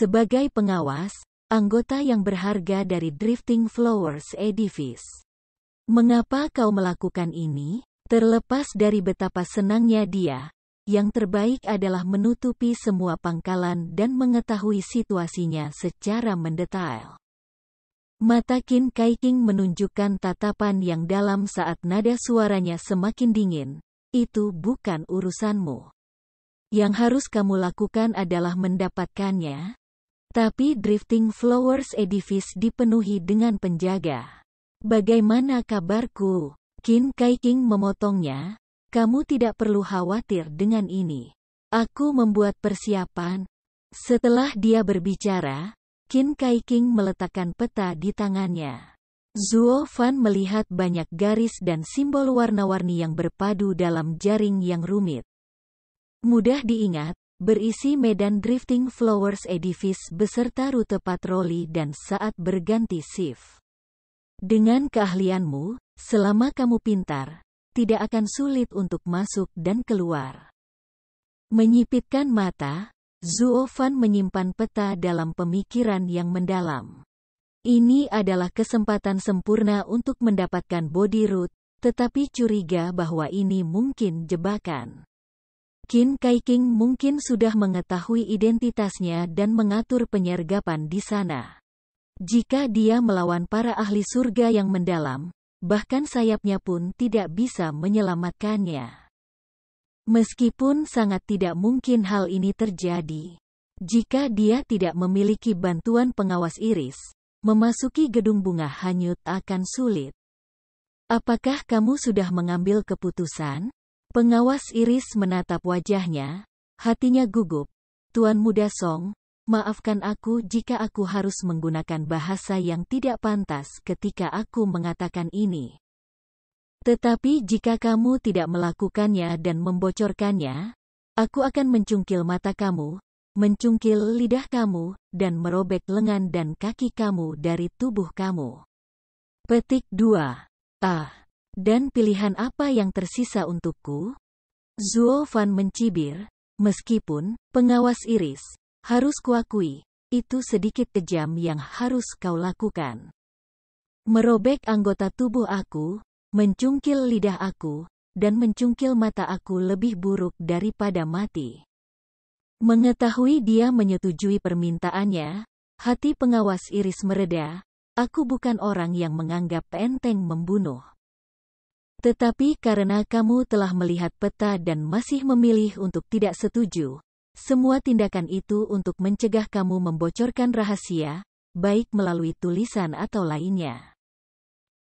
Sebagai pengawas, anggota yang berharga dari Drifting Flowers Edifice. Mengapa kau melakukan ini? Terlepas dari betapa senangnya dia, yang terbaik adalah menutupi semua pangkalan dan mengetahui situasinya secara mendetail. Mata Kin Kaiking menunjukkan tatapan yang dalam saat nada suaranya semakin dingin. Itu bukan urusanmu. Yang harus kamu lakukan adalah mendapatkannya, tapi drifting flowers edifice dipenuhi dengan penjaga. Bagaimana kabarku? Qin Kai King memotongnya. Kamu tidak perlu khawatir dengan ini. Aku membuat persiapan. Setelah dia berbicara, Qin Kai King meletakkan peta di tangannya. Zuo Fan melihat banyak garis dan simbol warna-warni yang berpadu dalam jaring yang rumit. Mudah diingat, berisi medan drifting Flowers Edifice beserta rute patroli dan saat berganti shift. Dengan keahlianmu, selama kamu pintar, tidak akan sulit untuk masuk dan keluar. Menyipitkan mata, Zuo Fan menyimpan peta dalam pemikiran yang mendalam. Ini adalah kesempatan sempurna untuk mendapatkan body root, tetapi curiga bahwa ini mungkin jebakan. Qin King mungkin sudah mengetahui identitasnya dan mengatur penyergapan di sana. Jika dia melawan para ahli surga yang mendalam, bahkan sayapnya pun tidak bisa menyelamatkannya. Meskipun sangat tidak mungkin hal ini terjadi. Jika dia tidak memiliki bantuan pengawas iris, memasuki gedung bunga hanyut akan sulit. Apakah kamu sudah mengambil keputusan? Pengawas Iris menatap wajahnya, hatinya gugup. Tuan Muda Song, maafkan aku jika aku harus menggunakan bahasa yang tidak pantas ketika aku mengatakan ini. Tetapi jika kamu tidak melakukannya dan membocorkannya, aku akan mencungkil mata kamu, mencungkil lidah kamu, dan merobek lengan dan kaki kamu dari tubuh kamu. Petik 2. Ah. Dan pilihan apa yang tersisa untukku? Zuo Fan mencibir. Meskipun, pengawas iris, harus kuakui, itu sedikit kejam yang harus kau lakukan. Merobek anggota tubuh aku, mencungkil lidah aku, dan mencungkil mata aku lebih buruk daripada mati. Mengetahui dia menyetujui permintaannya, hati pengawas iris mereda, aku bukan orang yang menganggap enteng membunuh. Tetapi karena kamu telah melihat peta dan masih memilih untuk tidak setuju, semua tindakan itu untuk mencegah kamu membocorkan rahasia, baik melalui tulisan atau lainnya.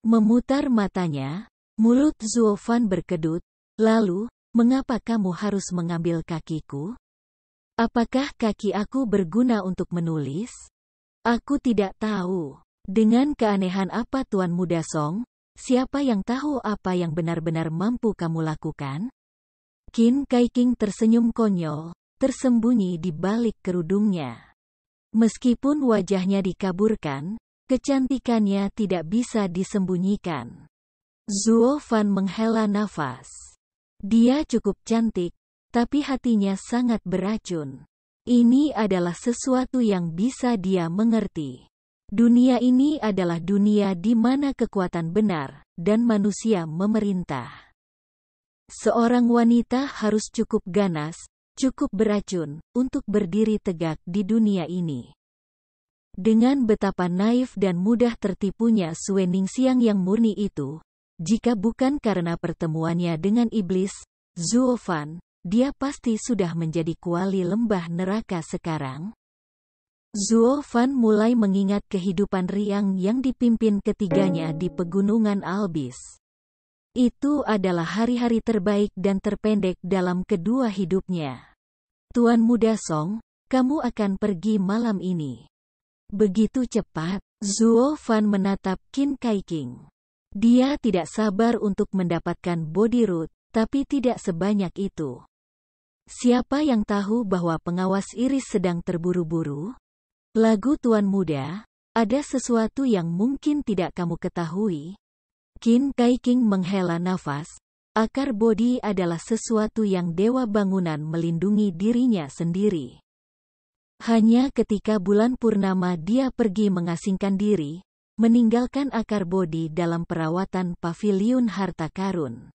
Memutar matanya, mulut Zuofan berkedut, lalu, mengapa kamu harus mengambil kakiku? Apakah kaki aku berguna untuk menulis? Aku tidak tahu. Dengan keanehan apa Tuan Muda Song, Siapa yang tahu apa yang benar-benar mampu kamu lakukan? Qin Kai tersenyum konyol, tersembunyi di balik kerudungnya. Meskipun wajahnya dikaburkan, kecantikannya tidak bisa disembunyikan. Zuo Fan menghela nafas. Dia cukup cantik, tapi hatinya sangat beracun. Ini adalah sesuatu yang bisa dia mengerti. Dunia ini adalah dunia di mana kekuatan benar dan manusia memerintah. Seorang wanita harus cukup ganas, cukup beracun, untuk berdiri tegak di dunia ini. Dengan betapa naif dan mudah tertipunya Suening Siang yang murni itu, jika bukan karena pertemuannya dengan iblis, Zuofan, dia pasti sudah menjadi kuali lembah neraka sekarang. Zuo Fan mulai mengingat kehidupan Riang yang dipimpin ketiganya di pegunungan Albis. Itu adalah hari-hari terbaik dan terpendek dalam kedua hidupnya. Tuan Muda Song, kamu akan pergi malam ini. Begitu cepat, Zuo Fan menatap Qin Kai King. Dia tidak sabar untuk mendapatkan body root, tapi tidak sebanyak itu. Siapa yang tahu bahwa pengawas iris sedang terburu-buru? Lagu Tuan Muda, ada sesuatu yang mungkin tidak kamu ketahui. Kin Kai King menghela nafas. Akar bodi adalah sesuatu yang dewa bangunan melindungi dirinya sendiri. Hanya ketika bulan purnama dia pergi mengasingkan diri, meninggalkan akar bodi dalam perawatan pavilion harta karun.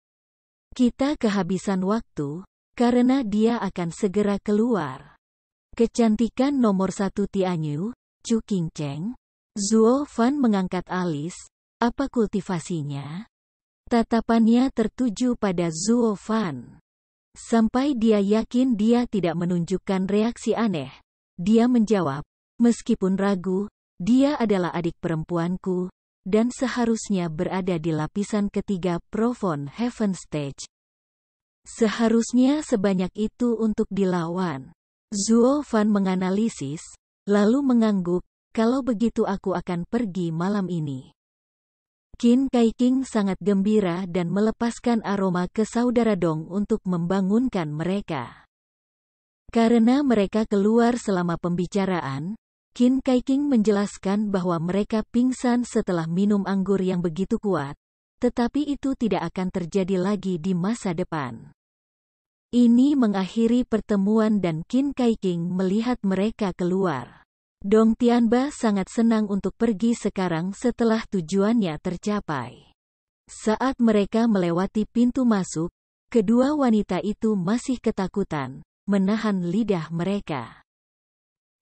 Kita kehabisan waktu, karena dia akan segera keluar. Kecantikan nomor satu Tianyu, Chu King Cheng. Zuo Fan mengangkat alis. Apa kultivasinya? Tatapannya tertuju pada Zuo Fan. Sampai dia yakin dia tidak menunjukkan reaksi aneh. Dia menjawab, meskipun ragu, dia adalah adik perempuanku, dan seharusnya berada di lapisan ketiga Profon Heaven Stage. Seharusnya sebanyak itu untuk dilawan. Zuo Fan menganalisis, lalu mengangguk, kalau begitu aku akan pergi malam ini. Qin King sangat gembira dan melepaskan aroma ke saudara Dong untuk membangunkan mereka. Karena mereka keluar selama pembicaraan, Qin King menjelaskan bahwa mereka pingsan setelah minum anggur yang begitu kuat, tetapi itu tidak akan terjadi lagi di masa depan. Ini mengakhiri pertemuan dan Qin Kai King melihat mereka keluar. Dong Tianba sangat senang untuk pergi sekarang setelah tujuannya tercapai. Saat mereka melewati pintu masuk, kedua wanita itu masih ketakutan, menahan lidah mereka.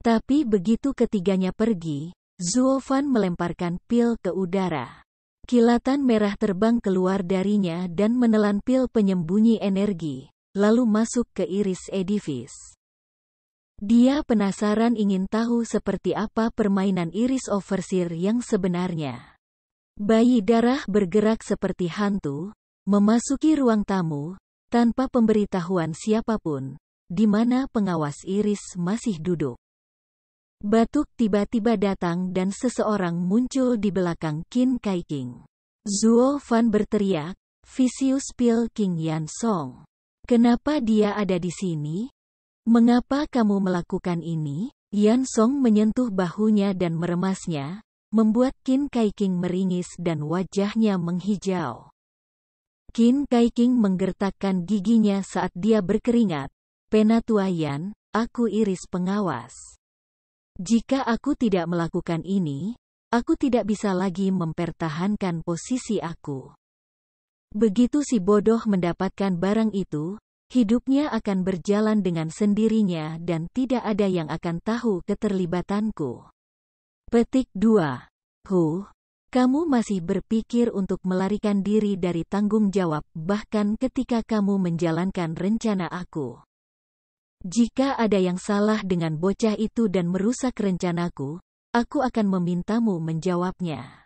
Tapi begitu ketiganya pergi, Zuo Fan melemparkan pil ke udara. Kilatan merah terbang keluar darinya dan menelan pil penyembunyi energi, lalu masuk ke iris edifis. Dia penasaran ingin tahu seperti apa permainan iris overseer yang sebenarnya. Bayi darah bergerak seperti hantu, memasuki ruang tamu, tanpa pemberitahuan siapapun, di mana pengawas iris masih duduk. Batuk tiba-tiba datang dan seseorang muncul di belakang Qin Kai King. Zuo Fan berteriak, Visius Pil King Yan Song. Kenapa dia ada di sini? Mengapa kamu melakukan ini? Yan Song menyentuh bahunya dan meremasnya, membuat Qin Kaiking meringis dan wajahnya menghijau. Qin Kaiking menggertakkan giginya saat dia berkeringat. Penatua Yan, aku iris pengawas. Jika aku tidak melakukan ini, aku tidak bisa lagi mempertahankan posisi aku. Begitu si bodoh mendapatkan barang itu, hidupnya akan berjalan dengan sendirinya dan tidak ada yang akan tahu keterlibatanku. Petik 2. Hu, kamu masih berpikir untuk melarikan diri dari tanggung jawab bahkan ketika kamu menjalankan rencana aku. Jika ada yang salah dengan bocah itu dan merusak rencanaku, aku akan memintamu menjawabnya.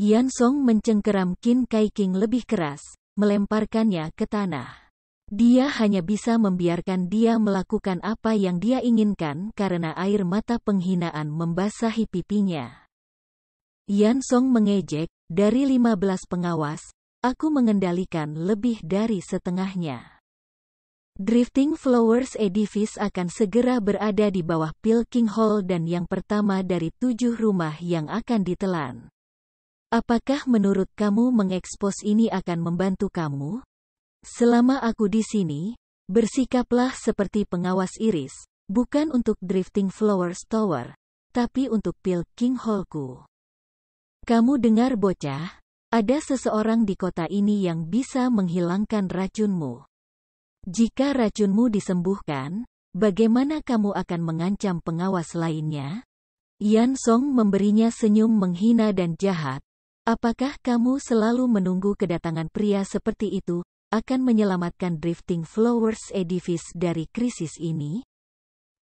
Yan Song mencengkeram Qin Kai King lebih keras, melemparkannya ke tanah. Dia hanya bisa membiarkan dia melakukan apa yang dia inginkan karena air mata penghinaan membasahi pipinya. Yan Song mengejek, dari 15 pengawas, aku mengendalikan lebih dari setengahnya. Drifting Flowers Edifice akan segera berada di bawah Pilking Hall dan yang pertama dari tujuh rumah yang akan ditelan. Apakah menurut kamu mengekspos ini akan membantu kamu? Selama aku di sini, bersikaplah seperti pengawas iris, bukan untuk drifting flowers tower, tapi untuk pil king hallku. Kamu dengar bocah? Ada seseorang di kota ini yang bisa menghilangkan racunmu. Jika racunmu disembuhkan, bagaimana kamu akan mengancam pengawas lainnya? Yan Song memberinya senyum menghina dan jahat, Apakah kamu selalu menunggu kedatangan pria seperti itu akan menyelamatkan Drifting Flowers Edifice dari krisis ini?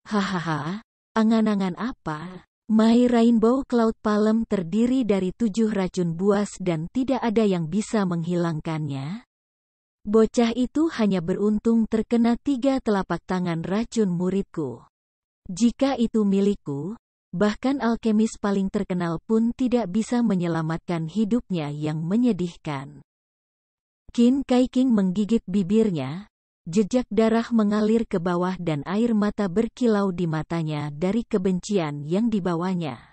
Hahaha, angan-angan apa? My Rainbow Cloud Palm terdiri dari tujuh racun buas dan tidak ada yang bisa menghilangkannya. Bocah itu hanya beruntung terkena tiga telapak tangan racun muridku. Jika itu milikku, Bahkan alkemis paling terkenal pun tidak bisa menyelamatkan hidupnya yang menyedihkan. Qin Kaiking menggigit bibirnya, jejak darah mengalir ke bawah dan air mata berkilau di matanya dari kebencian yang dibawanya.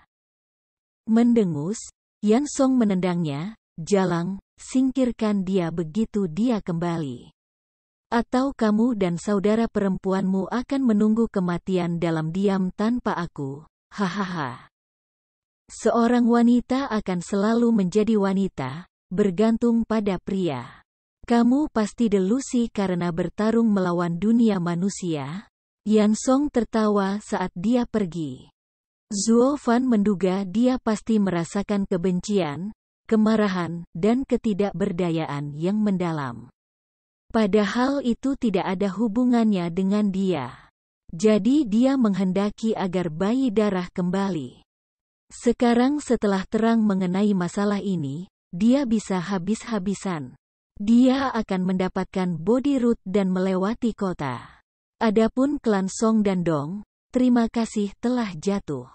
Mendengus, Yang Song menendangnya, jalang, singkirkan dia begitu dia kembali. Atau kamu dan saudara perempuanmu akan menunggu kematian dalam diam tanpa aku. Hahaha. Seorang wanita akan selalu menjadi wanita, bergantung pada pria. Kamu pasti delusi karena bertarung melawan dunia manusia. Yan Song tertawa saat dia pergi. Zuo Fan menduga dia pasti merasakan kebencian, kemarahan, dan ketidakberdayaan yang mendalam. Padahal itu tidak ada hubungannya dengan dia. Jadi dia menghendaki agar bayi darah kembali. Sekarang setelah terang mengenai masalah ini, dia bisa habis-habisan. Dia akan mendapatkan body root dan melewati kota. Adapun klan Song dan Dong, terima kasih telah jatuh.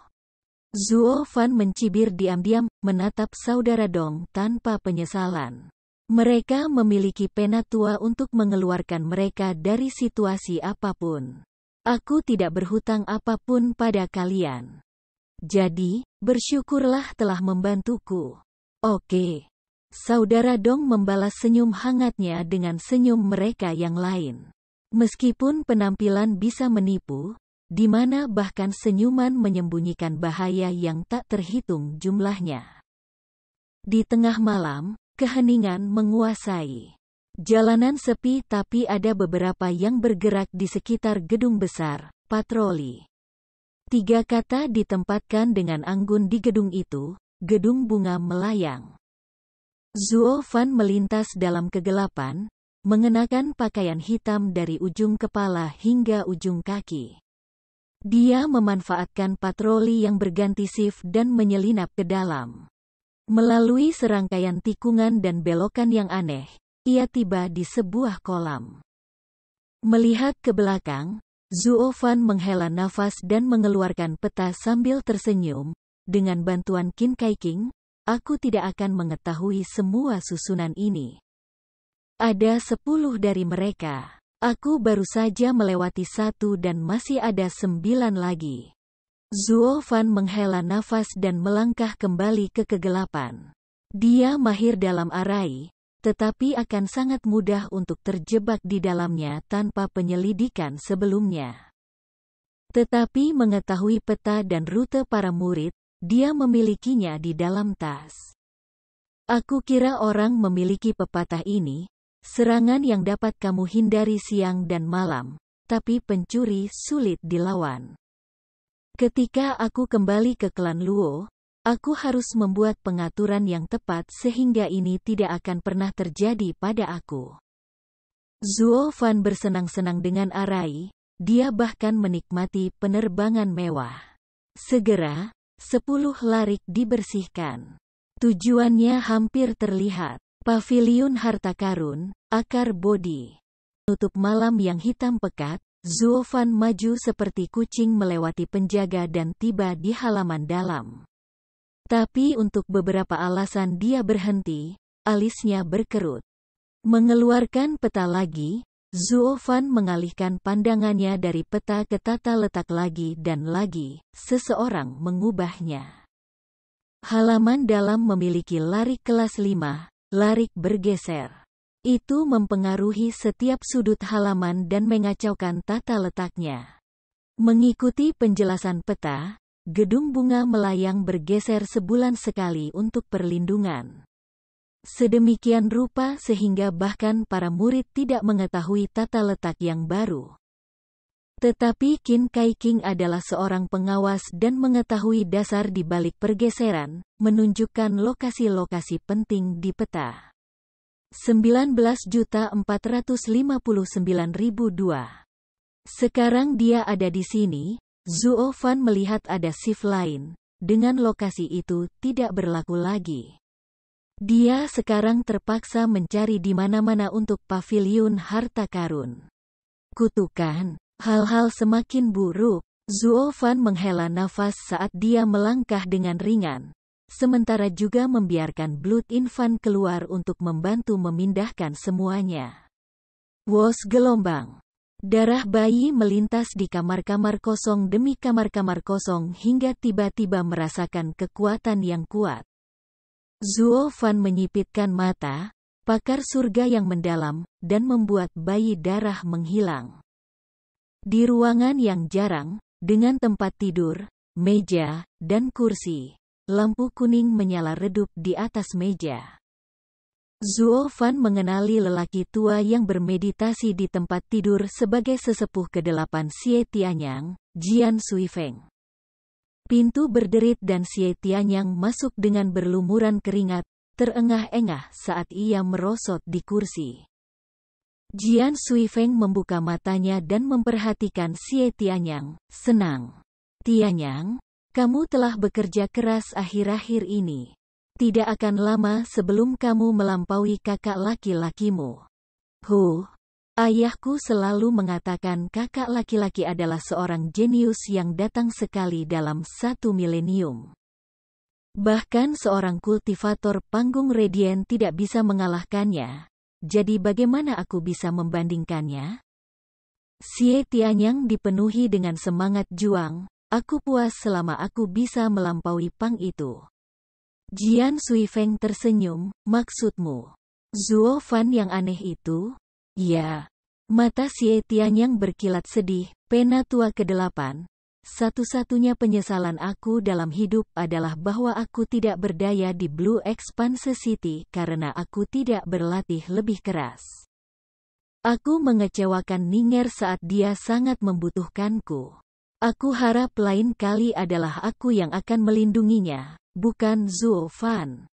Zuo Fan mencibir diam-diam, menatap saudara Dong tanpa penyesalan. Mereka memiliki penatua untuk mengeluarkan mereka dari situasi apapun. Aku tidak berhutang apapun pada kalian. Jadi, bersyukurlah telah membantuku. Oke. Saudara Dong membalas senyum hangatnya dengan senyum mereka yang lain. Meskipun penampilan bisa menipu, di mana bahkan senyuman menyembunyikan bahaya yang tak terhitung jumlahnya. Di tengah malam, keheningan menguasai. Jalanan sepi tapi ada beberapa yang bergerak di sekitar gedung besar, patroli. Tiga kata ditempatkan dengan anggun di gedung itu, gedung bunga melayang. Zuo Fan melintas dalam kegelapan, mengenakan pakaian hitam dari ujung kepala hingga ujung kaki. Dia memanfaatkan patroli yang berganti shift dan menyelinap ke dalam. Melalui serangkaian tikungan dan belokan yang aneh, ia tiba di sebuah kolam. Melihat ke belakang, Zuofan menghela nafas dan mengeluarkan peta sambil tersenyum. Dengan bantuan Qin Kai King, aku tidak akan mengetahui semua susunan ini. Ada sepuluh dari mereka. Aku baru saja melewati satu dan masih ada sembilan lagi. Zuofan menghela nafas dan melangkah kembali ke kegelapan. Dia mahir dalam arai, tetapi akan sangat mudah untuk terjebak di dalamnya tanpa penyelidikan sebelumnya. Tetapi mengetahui peta dan rute para murid, dia memilikinya di dalam tas. Aku kira orang memiliki pepatah ini, serangan yang dapat kamu hindari siang dan malam, tapi pencuri sulit dilawan. Ketika aku kembali ke klan Luo, Aku harus membuat pengaturan yang tepat sehingga ini tidak akan pernah terjadi pada aku. Zuo Fan bersenang-senang dengan Arai, dia bahkan menikmati penerbangan mewah. Segera, sepuluh larik dibersihkan. Tujuannya hampir terlihat. Pavilion harta karun, akar bodi. Tutup malam yang hitam pekat, Zuo Fan maju seperti kucing melewati penjaga dan tiba di halaman dalam. Tapi untuk beberapa alasan dia berhenti, alisnya berkerut. Mengeluarkan peta lagi, Fan mengalihkan pandangannya dari peta ke tata letak lagi dan lagi, seseorang mengubahnya. Halaman dalam memiliki larik kelas 5, larik bergeser. Itu mempengaruhi setiap sudut halaman dan mengacaukan tata letaknya. Mengikuti penjelasan peta, Gedung bunga melayang bergeser sebulan sekali untuk perlindungan. Sedemikian rupa sehingga bahkan para murid tidak mengetahui tata letak yang baru. Tetapi Kin Kai King adalah seorang pengawas dan mengetahui dasar di balik pergeseran, menunjukkan lokasi-lokasi penting di peta. 19.459.002 Sekarang dia ada di sini, Zuo Fan melihat ada shift lain. Dengan lokasi itu, tidak berlaku lagi. Dia sekarang terpaksa mencari di mana-mana untuk pavilion harta karun. Kutukan, hal-hal semakin buruk. Zuo Fan menghela nafas saat dia melangkah dengan ringan. Sementara juga membiarkan Blood Infant keluar untuk membantu memindahkan semuanya. Was gelombang. Darah bayi melintas di kamar-kamar kosong demi kamar-kamar kosong hingga tiba-tiba merasakan kekuatan yang kuat. Zuo Fan menyipitkan mata, pakar surga yang mendalam, dan membuat bayi darah menghilang. Di ruangan yang jarang, dengan tempat tidur, meja, dan kursi, lampu kuning menyala redup di atas meja. Fan mengenali lelaki tua yang bermeditasi di tempat tidur sebagai sesepuh kedelapan 8 Xie Tianyang, Jian Feng. Pintu berderit dan Xie Tianyang masuk dengan berlumuran keringat, terengah-engah saat ia merosot di kursi. Jian Sui Feng membuka matanya dan memperhatikan Xie Tianyang, senang. Tianyang, kamu telah bekerja keras akhir-akhir ini. Tidak akan lama sebelum kamu melampaui kakak laki-lakimu. Hu, Ayahku selalu mengatakan kakak laki-laki adalah seorang jenius yang datang sekali dalam satu milenium. Bahkan seorang kultivator panggung Radiant tidak bisa mengalahkannya. Jadi bagaimana aku bisa membandingkannya? Xie Tianyang dipenuhi dengan semangat juang, aku puas selama aku bisa melampaui pang itu. Jian Sui Feng tersenyum, maksudmu? Zuo Fan yang aneh itu? Ya. Mata Xie Tian yang berkilat sedih, pena tua kedelapan. Satu-satunya penyesalan aku dalam hidup adalah bahwa aku tidak berdaya di Blue Expanse City karena aku tidak berlatih lebih keras. Aku mengecewakan Ninger saat dia sangat membutuhkanku. Aku harap lain kali adalah aku yang akan melindunginya, bukan Fan.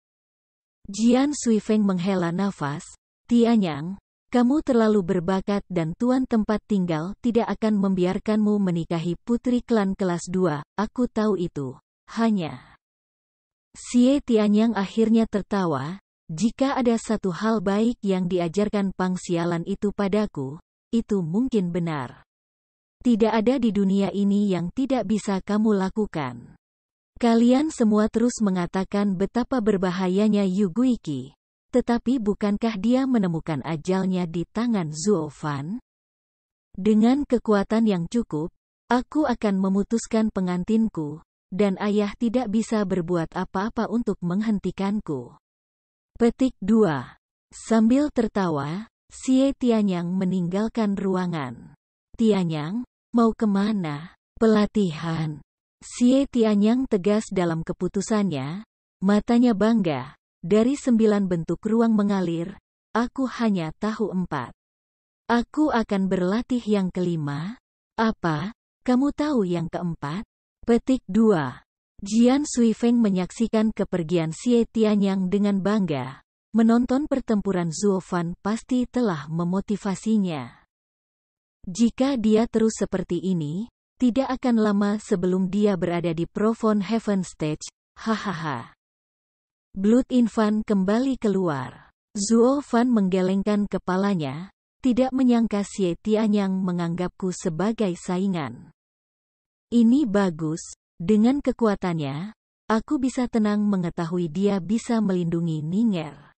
Jian Suifeng menghela nafas, Tianyang, kamu terlalu berbakat dan tuan tempat tinggal tidak akan membiarkanmu menikahi putri klan kelas 2, aku tahu itu. Hanya. Xie Tianyang akhirnya tertawa, jika ada satu hal baik yang diajarkan Pang pangsialan itu padaku, itu mungkin benar. Tidak ada di dunia ini yang tidak bisa kamu lakukan. Kalian semua terus mengatakan betapa berbahayanya Yuguiki. Tetapi bukankah dia menemukan ajalnya di tangan Zuofan? Dengan kekuatan yang cukup, aku akan memutuskan pengantinku, dan ayah tidak bisa berbuat apa-apa untuk menghentikanku. Petik 2. Sambil tertawa, Xie Tianyang meninggalkan ruangan. Tianyang, mau kemana? Pelatihan. Xie Tianyang tegas dalam keputusannya, matanya bangga. Dari sembilan bentuk ruang mengalir, aku hanya tahu empat. Aku akan berlatih yang kelima. Apa? Kamu tahu yang keempat? Petik dua. Jian Sui Feng menyaksikan kepergian Xie Tianyang dengan bangga. Menonton pertempuran Zuo Fan pasti telah memotivasinya. Jika dia terus seperti ini, tidak akan lama sebelum dia berada di Profon Heaven Stage, hahaha. Blood Infant kembali keluar. Zuo Fan menggelengkan kepalanya, tidak menyangka Xie Tianyang menganggapku sebagai saingan. Ini bagus, dengan kekuatannya, aku bisa tenang mengetahui dia bisa melindungi Ninger.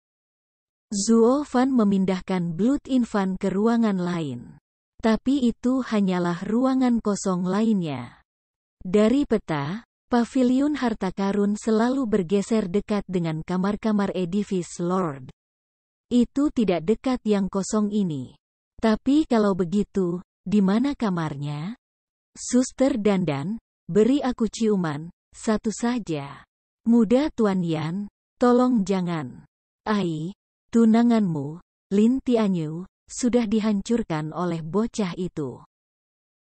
Zuo Fan memindahkan Blood Infant ke ruangan lain. Tapi itu hanyalah ruangan kosong lainnya. Dari peta, pavilion harta karun selalu bergeser dekat dengan kamar-kamar edifice Lord. Itu tidak dekat yang kosong ini. Tapi kalau begitu, di mana kamarnya? Suster Dandan, beri aku ciuman, satu saja. Muda Tuan Yan, tolong jangan. Ai, tunanganmu, Lin Tianyu, sudah dihancurkan oleh bocah itu.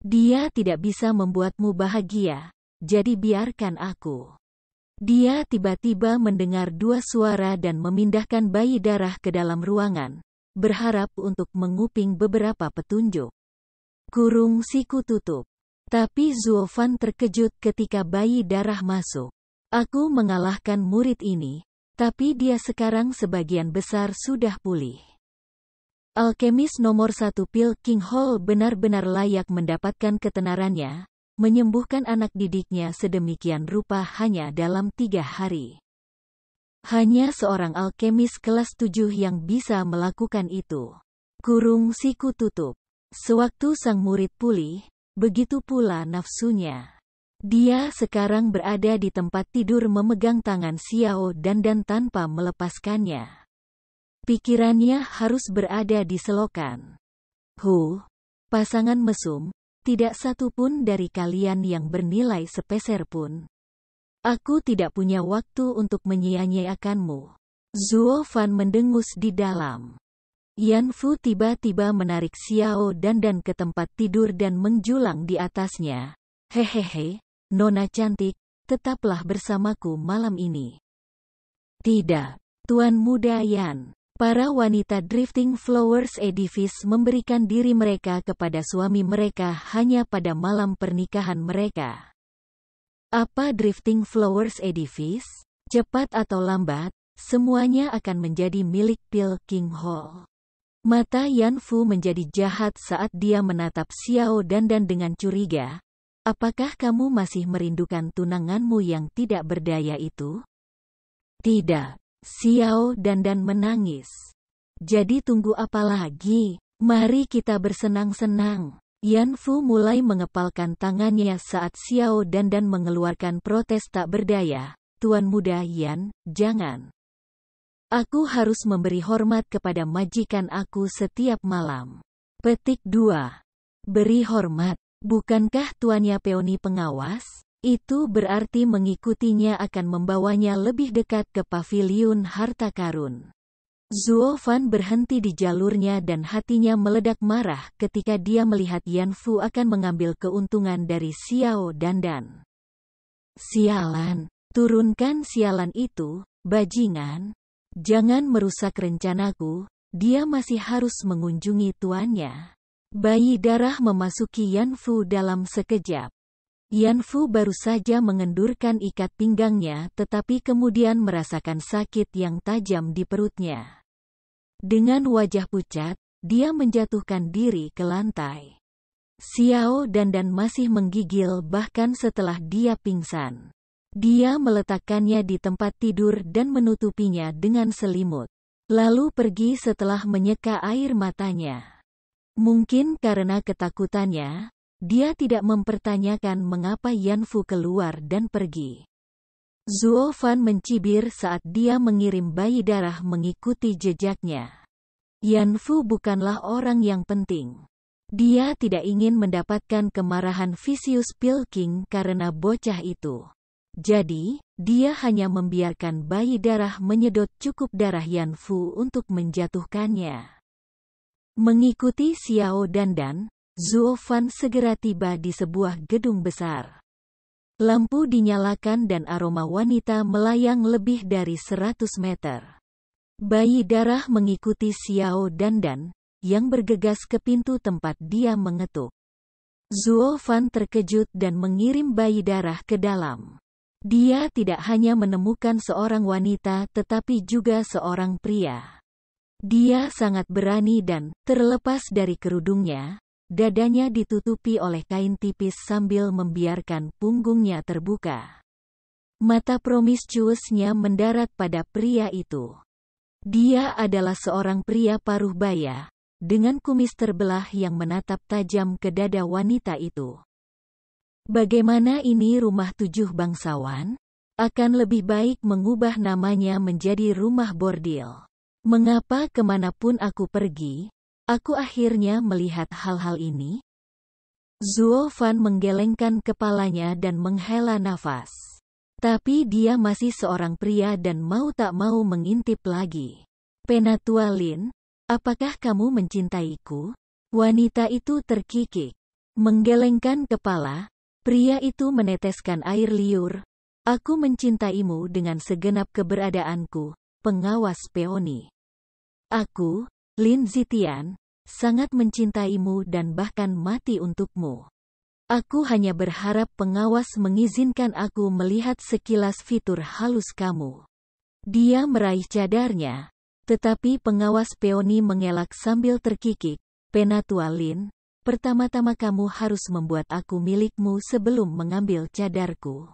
Dia tidak bisa membuatmu bahagia, jadi biarkan aku. Dia tiba-tiba mendengar dua suara dan memindahkan bayi darah ke dalam ruangan, berharap untuk menguping beberapa petunjuk. Kurung siku tutup. Tapi Zuofan terkejut ketika bayi darah masuk. Aku mengalahkan murid ini, tapi dia sekarang sebagian besar sudah pulih. Alkemis nomor satu Pil King Hall benar-benar layak mendapatkan ketenarannya, menyembuhkan anak didiknya sedemikian rupa hanya dalam tiga hari. Hanya seorang alkemis kelas tujuh yang bisa melakukan itu. Kurung siku tutup. Sewaktu sang murid pulih, begitu pula nafsunya. Dia sekarang berada di tempat tidur memegang tangan Xiao dan dan tanpa melepaskannya. Pikirannya harus berada di selokan. Hu, pasangan mesum, tidak satu pun dari kalian yang bernilai sepeser pun. Aku tidak punya waktu untuk menyia-nyiakanmu. Zuo Fan mendengus di dalam. Yan Fu tiba-tiba menarik Xiao dan dan ke tempat tidur dan menjulang di atasnya. Hehehe, nona cantik, tetaplah bersamaku malam ini. Tidak, Tuan Muda Yan. Para wanita drifting flowers edifice memberikan diri mereka kepada suami mereka hanya pada malam pernikahan mereka. Apa drifting flowers edifice? Cepat atau lambat, semuanya akan menjadi milik Pil King Hall. Mata Yan Fu menjadi jahat saat dia menatap Xiao dan dengan curiga. Apakah kamu masih merindukan tunanganmu yang tidak berdaya itu? Tidak. Xiao dan menangis. Jadi tunggu apa lagi? Mari kita bersenang-senang. Yan Fu mulai mengepalkan tangannya saat Xiao dan mengeluarkan protes tak berdaya. Tuan muda Yan, jangan. Aku harus memberi hormat kepada majikan aku setiap malam. Petik 2. Beri hormat. Bukankah tuannya peoni pengawas? Itu berarti mengikutinya akan membawanya lebih dekat ke paviliun harta karun. Zuo Fan berhenti di jalurnya dan hatinya meledak marah ketika dia melihat Yan Fu akan mengambil keuntungan dari Xiao Dandan. Sialan, turunkan sialan itu, bajingan. Jangan merusak rencanaku, dia masih harus mengunjungi tuannya. Bayi darah memasuki Yan Fu dalam sekejap. Yan Fu baru saja mengendurkan ikat pinggangnya tetapi kemudian merasakan sakit yang tajam di perutnya. Dengan wajah pucat, dia menjatuhkan diri ke lantai. Xiao Dan Dan masih menggigil bahkan setelah dia pingsan. Dia meletakkannya di tempat tidur dan menutupinya dengan selimut. Lalu pergi setelah menyeka air matanya. Mungkin karena ketakutannya, dia tidak mempertanyakan mengapa Yan Fu keluar dan pergi. Zuo Fan mencibir saat dia mengirim bayi darah mengikuti jejaknya. Yan Fu bukanlah orang yang penting. Dia tidak ingin mendapatkan kemarahan Visius Pilking karena bocah itu. Jadi, dia hanya membiarkan bayi darah menyedot cukup darah Yan Fu untuk menjatuhkannya. Mengikuti Xiao Dandan, Zuofan segera tiba di sebuah gedung besar. Lampu dinyalakan dan aroma wanita melayang lebih dari 100 meter. Bayi darah mengikuti Xiao dan Dan yang bergegas ke pintu tempat dia mengetuk. Zuo Fan terkejut dan mengirim bayi darah ke dalam. Dia tidak hanya menemukan seorang wanita tetapi juga seorang pria. Dia sangat berani dan, terlepas dari kerudungnya, Dadanya ditutupi oleh kain tipis sambil membiarkan punggungnya terbuka. Mata promiscuousnya mendarat pada pria itu. Dia adalah seorang pria paruh baya, dengan kumis terbelah yang menatap tajam ke dada wanita itu. Bagaimana ini rumah tujuh bangsawan? Akan lebih baik mengubah namanya menjadi rumah bordil. Mengapa kemanapun aku pergi, Aku akhirnya melihat hal-hal ini. Zuo Fan menggelengkan kepalanya dan menghela nafas. Tapi dia masih seorang pria dan mau tak mau mengintip lagi. Penatua Lin, apakah kamu mencintaiku? Wanita itu terkikik. Menggelengkan kepala, pria itu meneteskan air liur. Aku mencintaimu dengan segenap keberadaanku, pengawas peoni. Aku, Lin Zitian, sangat mencintaimu dan bahkan mati untukmu. Aku hanya berharap pengawas mengizinkan aku melihat sekilas fitur halus kamu. Dia meraih cadarnya, tetapi pengawas peoni mengelak sambil terkikik, Penatua Lin, pertama-tama kamu harus membuat aku milikmu sebelum mengambil cadarku.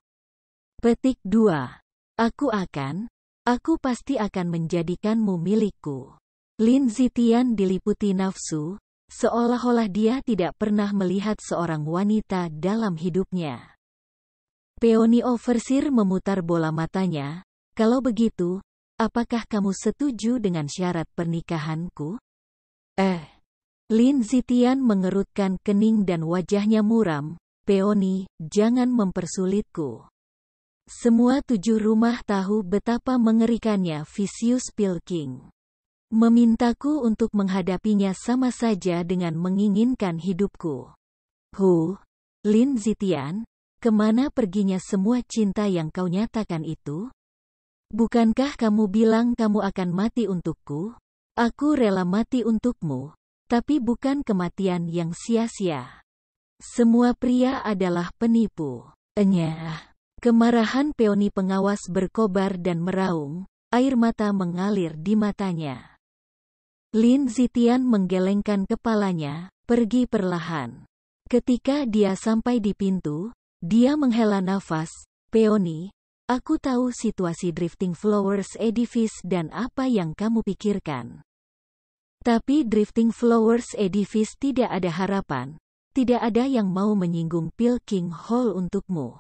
Petik 2. Aku akan, aku pasti akan menjadikanmu milikku. Lin Zitian diliputi nafsu, seolah-olah dia tidak pernah melihat seorang wanita dalam hidupnya. Peony Overseer memutar bola matanya, kalau begitu, apakah kamu setuju dengan syarat pernikahanku? Eh, Lin Zitian mengerutkan kening dan wajahnya muram, Peony, jangan mempersulitku. Semua tujuh rumah tahu betapa mengerikannya Visius Pilking. Memintaku untuk menghadapinya sama saja dengan menginginkan hidupku. Hu, Lin Zitian, kemana perginya semua cinta yang kau nyatakan itu? Bukankah kamu bilang kamu akan mati untukku? Aku rela mati untukmu, tapi bukan kematian yang sia-sia. Semua pria adalah penipu. Enyah. Kemarahan peoni pengawas berkobar dan meraung, air mata mengalir di matanya. Lin Zitian menggelengkan kepalanya, pergi perlahan. Ketika dia sampai di pintu, dia menghela nafas, Peony, aku tahu situasi Drifting Flowers Edifice dan apa yang kamu pikirkan. Tapi Drifting Flowers Edifice tidak ada harapan, tidak ada yang mau menyinggung Pil King Hall untukmu.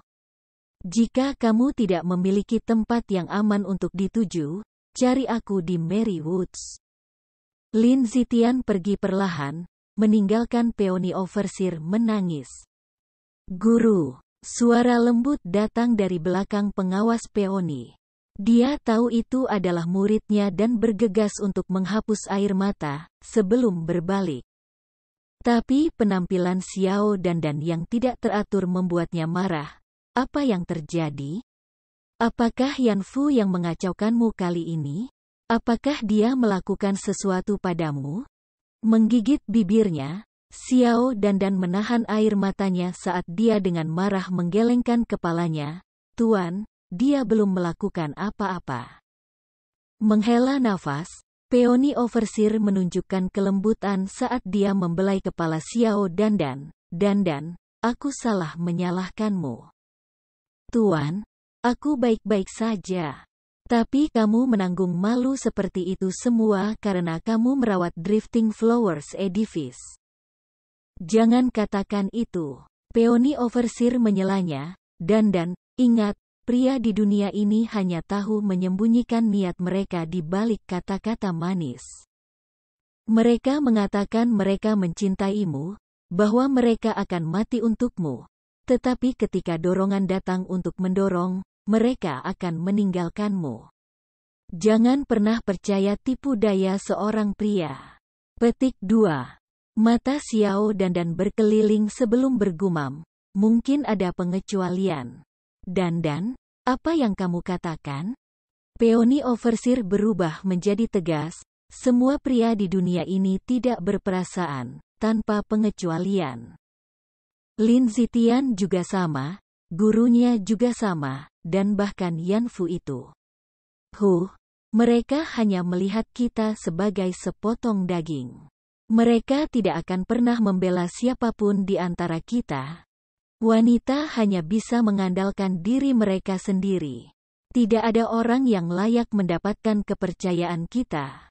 Jika kamu tidak memiliki tempat yang aman untuk dituju, cari aku di Mary Woods. Lin Zitian pergi perlahan, meninggalkan peoni Oversir menangis. Guru, suara lembut datang dari belakang pengawas peoni. Dia tahu itu adalah muridnya dan bergegas untuk menghapus air mata, sebelum berbalik. Tapi penampilan Xiao dan Dan yang tidak teratur membuatnya marah. Apa yang terjadi? Apakah Yan Fu yang mengacaukanmu kali ini? Apakah dia melakukan sesuatu padamu? Menggigit bibirnya, Xiao dan menahan air matanya saat dia dengan marah menggelengkan kepalanya. Tuan, dia belum melakukan apa-apa. Menghela nafas, Peony Overseer menunjukkan kelembutan saat dia membelai kepala Xiao Dan dan, aku salah menyalahkanmu. Tuan, aku baik-baik saja. Tapi kamu menanggung malu seperti itu semua karena kamu merawat Drifting Flowers Edifice. Jangan katakan itu. Peony Overseer menyelanya, dan ingat, pria di dunia ini hanya tahu menyembunyikan niat mereka di balik kata-kata manis. Mereka mengatakan mereka mencintaimu, bahwa mereka akan mati untukmu. Tetapi ketika dorongan datang untuk mendorong, mereka akan meninggalkanmu. Jangan pernah percaya tipu daya seorang pria. Petik 2. Mata Xiao Dan berkeliling sebelum bergumam. Mungkin ada pengecualian. Dan, apa yang kamu katakan? Peoni Overseer berubah menjadi tegas. Semua pria di dunia ini tidak berperasaan, tanpa pengecualian. Lin Zitian juga sama, Gurunya juga sama, dan bahkan Yanfu itu. Huh, mereka hanya melihat kita sebagai sepotong daging. Mereka tidak akan pernah membela siapapun di antara kita. Wanita hanya bisa mengandalkan diri mereka sendiri. Tidak ada orang yang layak mendapatkan kepercayaan kita.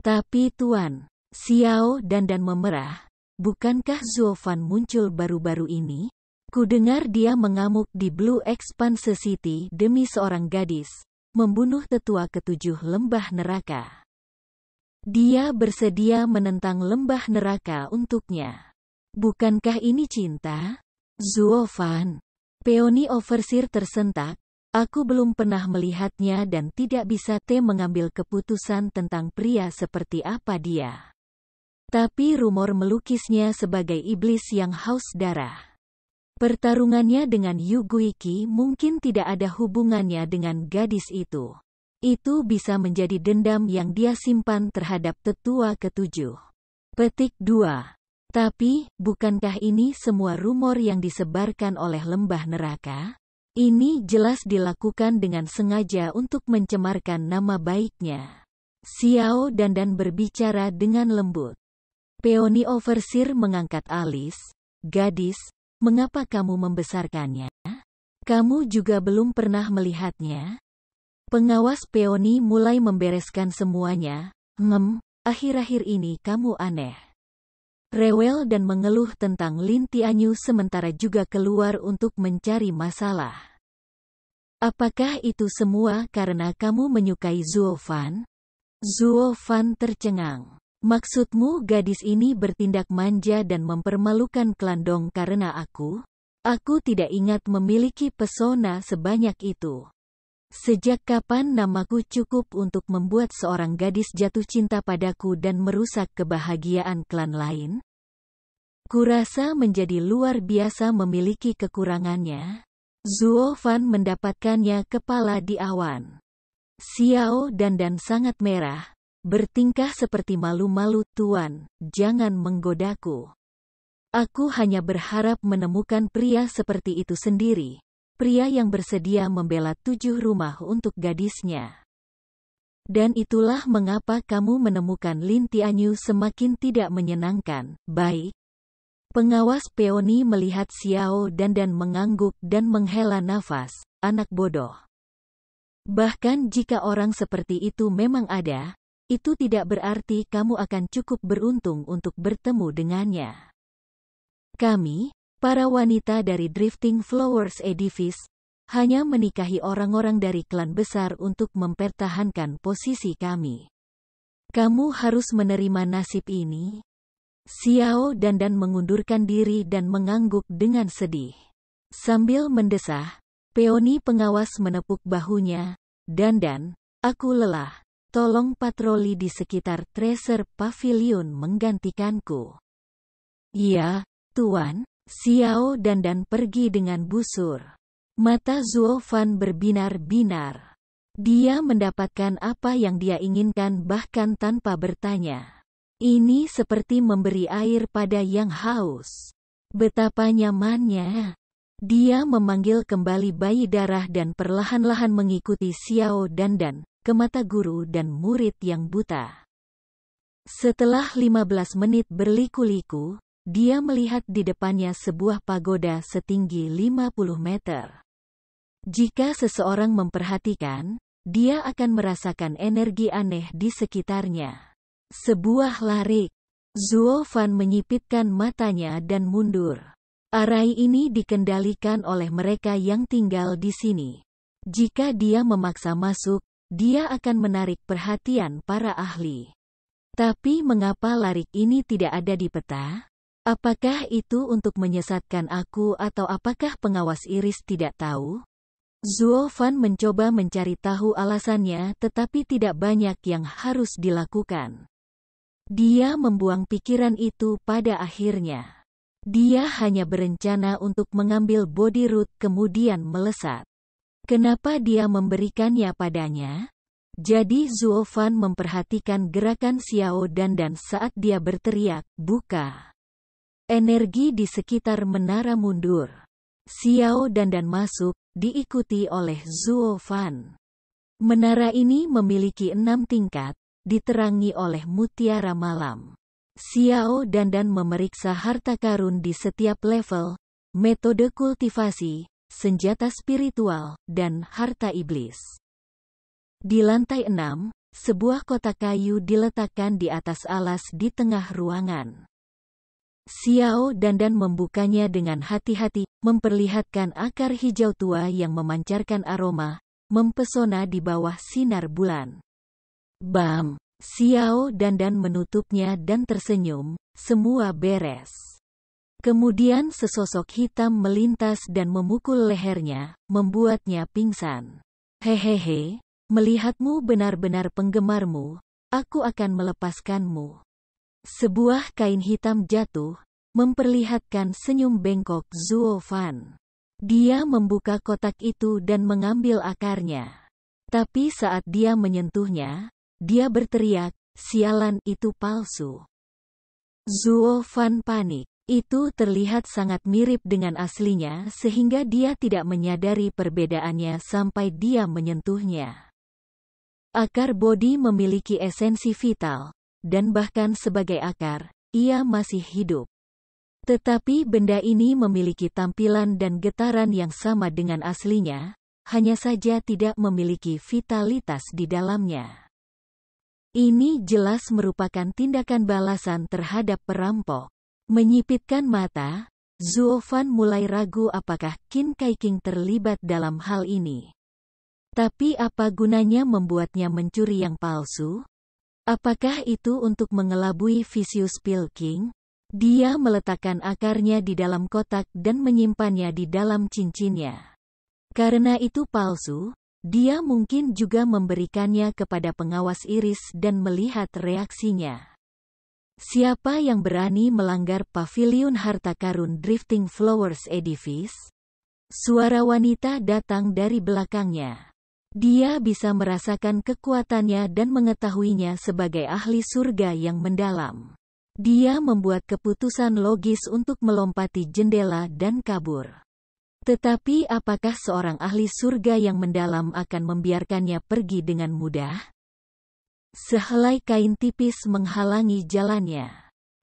Tapi Tuan, Xiao dan dan memerah, bukankah Zoufan muncul baru-baru ini? Ku dengar dia mengamuk di Blue Expanse City demi seorang gadis, membunuh tetua ketujuh lembah neraka. Dia bersedia menentang lembah neraka untuknya. Bukankah ini cinta? Zuofan. Peony, Overseer tersentak, Aku belum pernah melihatnya dan tidak bisa T mengambil keputusan tentang pria seperti apa dia. Tapi rumor melukisnya sebagai iblis yang haus darah. Pertarungannya dengan Yuguiki mungkin tidak ada hubungannya dengan gadis itu. Itu bisa menjadi dendam yang dia simpan terhadap tetua ketujuh. Petik 2. Tapi, bukankah ini semua rumor yang disebarkan oleh lembah neraka? Ini jelas dilakukan dengan sengaja untuk mencemarkan nama baiknya. Xiao dan dan berbicara dengan lembut. Peony Overseer mengangkat alis. Gadis, Mengapa kamu membesarkannya? Kamu juga belum pernah melihatnya? Pengawas peoni mulai membereskan semuanya. Ngem, akhir-akhir ini kamu aneh. Rewel dan mengeluh tentang Lin Tianyu sementara juga keluar untuk mencari masalah. Apakah itu semua karena kamu menyukai Zuo Fan? Zuo Fan tercengang. Maksudmu gadis ini bertindak manja dan mempermalukan Klan Dong karena aku? Aku tidak ingat memiliki pesona sebanyak itu. Sejak kapan namaku cukup untuk membuat seorang gadis jatuh cinta padaku dan merusak kebahagiaan klan lain? Kurasa menjadi luar biasa memiliki kekurangannya. Zuo Fan mendapatkannya kepala di awan. Xiao dan dan sangat merah, Bertingkah seperti malu-malu tuan, jangan menggodaku. Aku hanya berharap menemukan pria seperti itu sendiri. Pria yang bersedia membela tujuh rumah untuk gadisnya. Dan itulah mengapa kamu menemukan Lin Tianyu semakin tidak menyenangkan. Baik. Pengawas peoni melihat Xiao dan dan mengangguk dan menghela nafas. Anak bodoh. Bahkan jika orang seperti itu memang ada, itu tidak berarti kamu akan cukup beruntung untuk bertemu dengannya. Kami, para wanita dari Drifting Flowers Edifice, hanya menikahi orang-orang dari klan besar untuk mempertahankan posisi kami. Kamu harus menerima nasib ini. Xiao Dandan mengundurkan diri dan mengangguk dengan sedih. Sambil mendesah, peoni pengawas menepuk bahunya, Dandan, aku lelah. Tolong patroli di sekitar tracer pavilion menggantikanku. Iya, Tuan, Xiao dan dan pergi dengan busur. Mata Zuo Fan berbinar-binar. Dia mendapatkan apa yang dia inginkan bahkan tanpa bertanya. Ini seperti memberi air pada yang haus. Betapa nyamannya. Dia memanggil kembali bayi darah dan perlahan-lahan mengikuti Xiao dan dan ke mata guru dan murid yang buta. Setelah 15 menit berliku-liku, dia melihat di depannya sebuah pagoda setinggi 50 meter. Jika seseorang memperhatikan, dia akan merasakan energi aneh di sekitarnya. Sebuah larik. Zuo Fan menyipitkan matanya dan mundur. Arai ini dikendalikan oleh mereka yang tinggal di sini. Jika dia memaksa masuk, dia akan menarik perhatian para ahli. Tapi mengapa larik ini tidak ada di peta? Apakah itu untuk menyesatkan aku atau apakah pengawas Iris tidak tahu? Zuo Fan mencoba mencari tahu alasannya tetapi tidak banyak yang harus dilakukan. Dia membuang pikiran itu pada akhirnya. Dia hanya berencana untuk mengambil body root kemudian melesat. Kenapa dia memberikannya padanya? Jadi Fan memperhatikan gerakan Xiao Dan dan saat dia berteriak, buka. Energi di sekitar menara mundur. Xiao Dan dan masuk, diikuti oleh Fan. Menara ini memiliki enam tingkat, diterangi oleh mutiara malam. Xiao Dan dan memeriksa harta karun di setiap level, metode kultivasi, senjata spiritual, dan harta iblis. Di lantai enam, sebuah kotak kayu diletakkan di atas alas di tengah ruangan. Xiao Dan membukanya dengan hati-hati, memperlihatkan akar hijau tua yang memancarkan aroma, mempesona di bawah sinar bulan. Bam! Xiao Dan menutupnya dan tersenyum, semua beres. Kemudian sesosok hitam melintas dan memukul lehernya, membuatnya pingsan. Hehehe, melihatmu benar-benar penggemarmu, aku akan melepaskanmu. Sebuah kain hitam jatuh, memperlihatkan senyum bengkok Zuo Fan. Dia membuka kotak itu dan mengambil akarnya. Tapi saat dia menyentuhnya, dia berteriak, sialan itu palsu. Zuo Fan panik. Itu terlihat sangat mirip dengan aslinya sehingga dia tidak menyadari perbedaannya sampai dia menyentuhnya. Akar bodi memiliki esensi vital, dan bahkan sebagai akar, ia masih hidup. Tetapi benda ini memiliki tampilan dan getaran yang sama dengan aslinya, hanya saja tidak memiliki vitalitas di dalamnya. Ini jelas merupakan tindakan balasan terhadap perampok. Menyipitkan mata, Fan mulai ragu apakah Qin Kaiking terlibat dalam hal ini. Tapi apa gunanya membuatnya mencuri yang palsu? Apakah itu untuk mengelabui Vicious Pilking? Dia meletakkan akarnya di dalam kotak dan menyimpannya di dalam cincinnya. Karena itu palsu, dia mungkin juga memberikannya kepada pengawas iris dan melihat reaksinya. Siapa yang berani melanggar pavilion harta karun Drifting Flowers Edifice? Suara wanita datang dari belakangnya. Dia bisa merasakan kekuatannya dan mengetahuinya sebagai ahli surga yang mendalam. Dia membuat keputusan logis untuk melompati jendela dan kabur. Tetapi apakah seorang ahli surga yang mendalam akan membiarkannya pergi dengan mudah? Sehelai kain tipis menghalangi jalannya.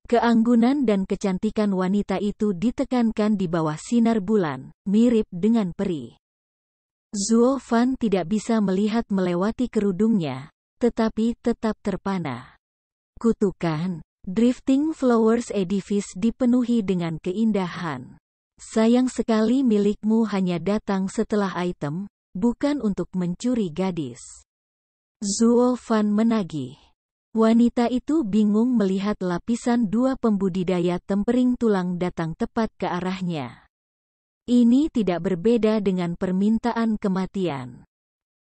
Keanggunan dan kecantikan wanita itu ditekankan di bawah sinar bulan, mirip dengan peri. Zuo Fan tidak bisa melihat melewati kerudungnya, tetapi tetap terpana. Kutukan, Drifting Flowers Edifice dipenuhi dengan keindahan. Sayang sekali milikmu hanya datang setelah item, bukan untuk mencuri gadis. Zulfan menagih. Wanita itu bingung melihat lapisan dua pembudidaya tempering tulang datang tepat ke arahnya. Ini tidak berbeda dengan permintaan kematian.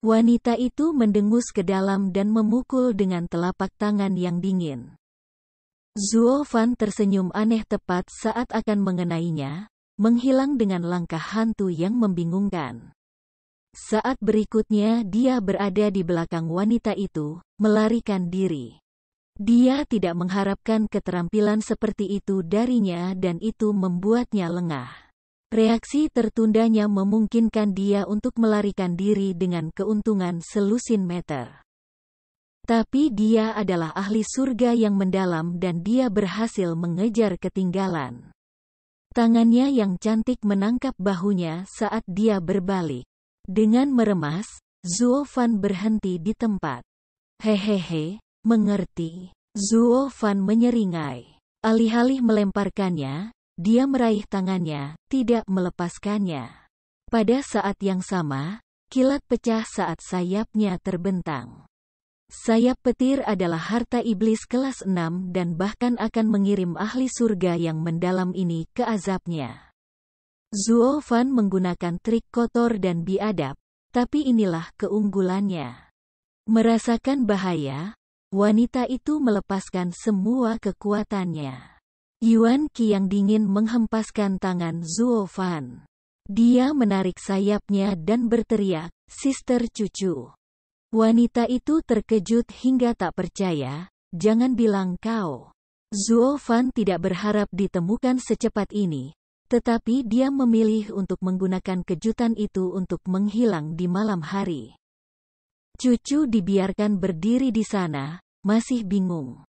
Wanita itu mendengus ke dalam dan memukul dengan telapak tangan yang dingin. Fan tersenyum aneh tepat saat akan mengenainya, menghilang dengan langkah hantu yang membingungkan. Saat berikutnya dia berada di belakang wanita itu, melarikan diri. Dia tidak mengharapkan keterampilan seperti itu darinya dan itu membuatnya lengah. Reaksi tertundanya memungkinkan dia untuk melarikan diri dengan keuntungan selusin meter. Tapi dia adalah ahli surga yang mendalam dan dia berhasil mengejar ketinggalan. Tangannya yang cantik menangkap bahunya saat dia berbalik. Dengan meremas, Zuofan berhenti di tempat. Hehehe, mengerti. Zuofan menyeringai. Alih-alih melemparkannya, dia meraih tangannya, tidak melepaskannya. Pada saat yang sama, kilat pecah saat sayapnya terbentang. Sayap petir adalah harta iblis kelas 6 dan bahkan akan mengirim ahli surga yang mendalam ini ke azabnya. Zuo Fan menggunakan trik kotor dan biadab, tapi inilah keunggulannya. Merasakan bahaya, wanita itu melepaskan semua kekuatannya. Yuan Qi yang dingin menghempaskan tangan Zuo Fan. Dia menarik sayapnya dan berteriak, Sister cucu. Wanita itu terkejut hingga tak percaya, jangan bilang kau. Zuo Fan tidak berharap ditemukan secepat ini, tetapi dia memilih untuk menggunakan kejutan itu untuk menghilang di malam hari. Cucu dibiarkan berdiri di sana, masih bingung.